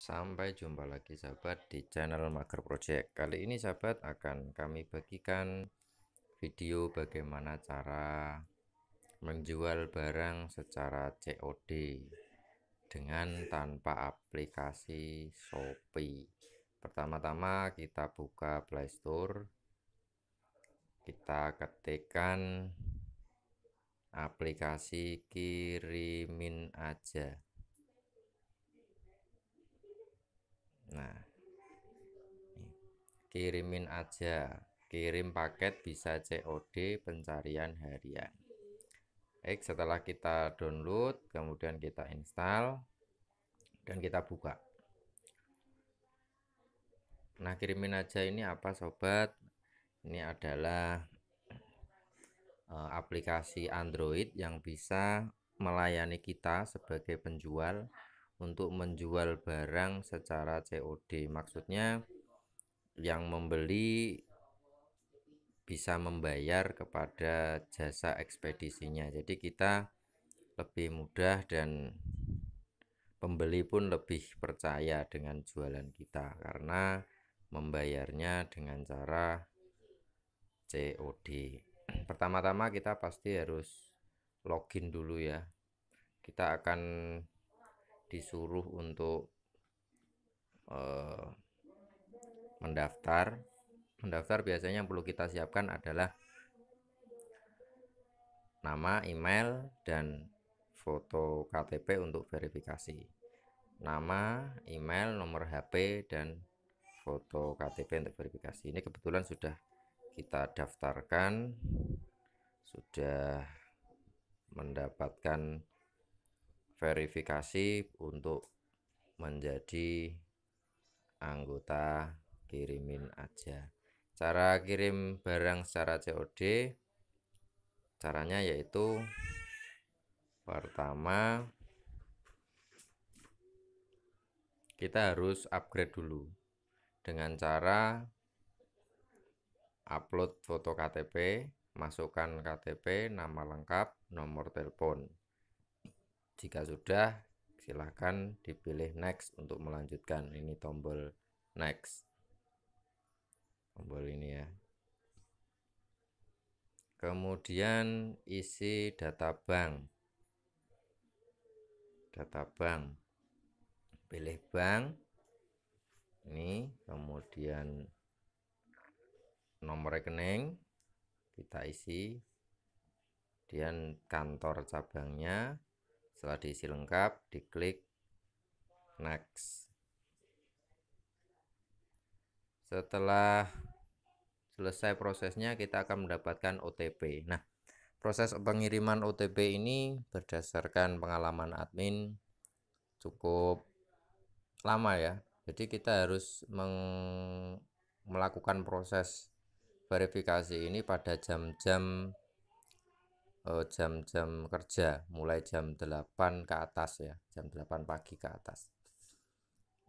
Sampai jumpa lagi sahabat di channel Mager Project. Kali ini sahabat akan kami bagikan video bagaimana cara menjual barang secara COD dengan tanpa aplikasi Shopee. Pertama-tama kita buka playstore Kita ketikkan aplikasi kirimin aja nah kirimin aja kirim paket bisa COD pencarian harian baik setelah kita download kemudian kita install dan kita buka nah kirimin aja ini apa sobat ini adalah eh, aplikasi Android yang bisa melayani kita sebagai penjual untuk menjual barang secara COD maksudnya yang membeli bisa membayar kepada jasa ekspedisinya jadi kita lebih mudah dan pembeli pun lebih percaya dengan jualan kita karena membayarnya dengan cara COD pertama-tama kita pasti harus login dulu ya kita akan disuruh untuk eh, mendaftar mendaftar biasanya yang perlu kita siapkan adalah nama, email, dan foto KTP untuk verifikasi. Nama, email, nomor HP, dan foto KTP untuk verifikasi. Ini kebetulan sudah kita daftarkan, sudah mendapatkan verifikasi untuk menjadi anggota kirimin aja cara kirim barang secara COD caranya yaitu pertama kita harus upgrade dulu dengan cara upload foto KTP masukkan KTP nama lengkap nomor telepon jika sudah, silahkan dipilih next untuk melanjutkan. Ini tombol next. Tombol ini ya. Kemudian isi data bank. Data bank. Pilih bank. Ini kemudian nomor rekening kita isi kemudian kantor cabangnya setelah diisi lengkap diklik next setelah selesai prosesnya kita akan mendapatkan OTP nah proses pengiriman OTP ini berdasarkan pengalaman admin cukup lama ya jadi kita harus melakukan proses verifikasi ini pada jam-jam Eh, jam-jam kerja mulai jam 8 ke atas ya jam 8 pagi ke atas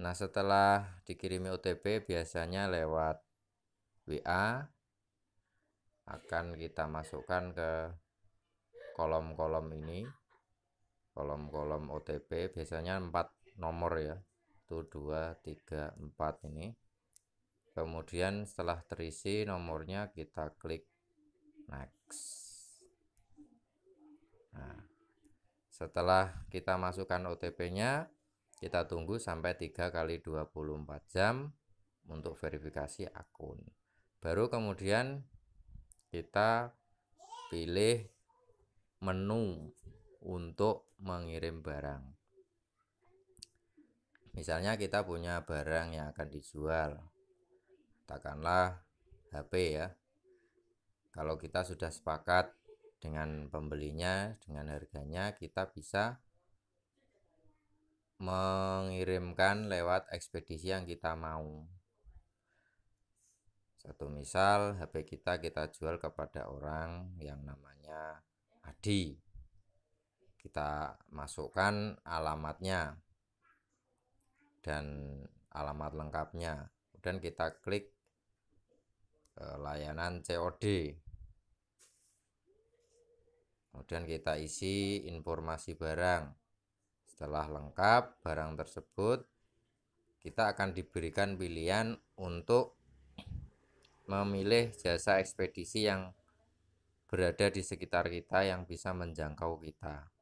nah setelah dikirimi OTP biasanya lewat WA akan kita masukkan ke kolom-kolom ini kolom-kolom OTP biasanya 4 nomor ya 1 2 3 4 ini kemudian setelah terisi nomornya kita klik next Setelah kita masukkan OTP-nya, kita tunggu sampai 3 kali 24 jam untuk verifikasi akun. Baru kemudian kita pilih menu untuk mengirim barang. Misalnya kita punya barang yang akan dijual. Katakanlah HP ya. Kalau kita sudah sepakat dengan pembelinya dengan harganya kita bisa mengirimkan lewat ekspedisi yang kita mau satu misal HP kita kita jual kepada orang yang namanya Adi kita masukkan alamatnya dan alamat lengkapnya dan kita klik eh, layanan COD Kemudian kita isi informasi barang. Setelah lengkap barang tersebut, kita akan diberikan pilihan untuk memilih jasa ekspedisi yang berada di sekitar kita yang bisa menjangkau kita.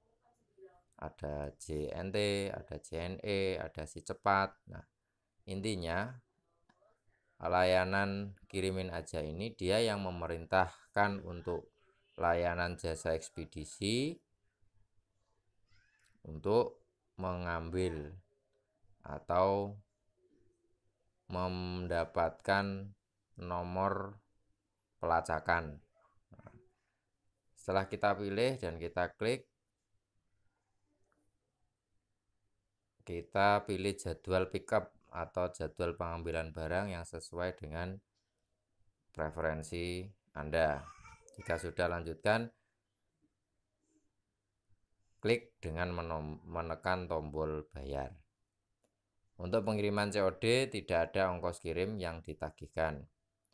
Ada JNT, ada JNE, ada si cepat. Nah, intinya layanan kirimin aja ini dia yang memerintahkan untuk layanan jasa ekspedisi untuk mengambil atau mendapatkan nomor pelacakan. Setelah kita pilih dan kita klik, kita pilih jadwal pickup atau jadwal pengambilan barang yang sesuai dengan preferensi Anda. Jika sudah lanjutkan, klik dengan menekan tombol bayar. Untuk pengiriman COD tidak ada ongkos kirim yang ditagihkan.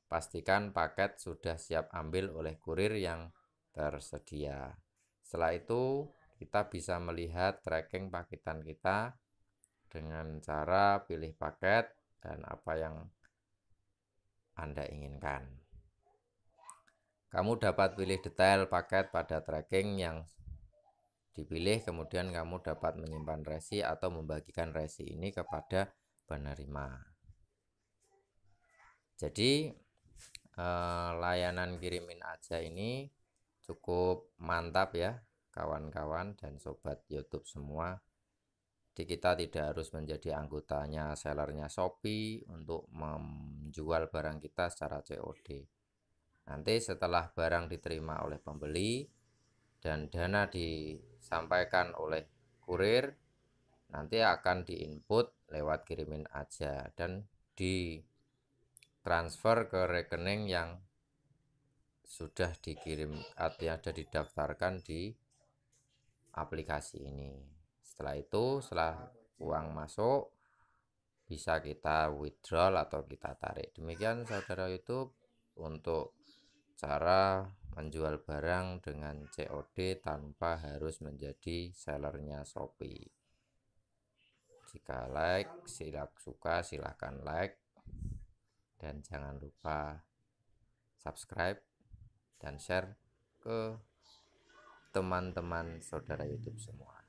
Pastikan paket sudah siap ambil oleh kurir yang tersedia. Setelah itu kita bisa melihat tracking paketan kita dengan cara pilih paket dan apa yang Anda inginkan. Kamu dapat pilih detail paket pada tracking yang dipilih, kemudian kamu dapat menyimpan resi atau membagikan resi ini kepada penerima. Jadi eh, layanan kirimin aja ini cukup mantap ya kawan-kawan dan sobat YouTube semua. Jadi kita tidak harus menjadi anggotanya sellernya Shopee untuk menjual barang kita secara COD. Nanti setelah barang diterima oleh pembeli dan dana disampaikan oleh kurir, nanti akan diinput lewat kirimin aja dan ditransfer ke rekening yang sudah dikirim atau ada didaftarkan di aplikasi ini. Setelah itu, setelah uang masuk, bisa kita withdraw atau kita tarik. Demikian saudara YouTube untuk cara menjual barang dengan COD tanpa harus menjadi sellernya Shopee jika like silahkan suka silahkan like dan jangan lupa subscribe dan share ke teman-teman saudara YouTube semua.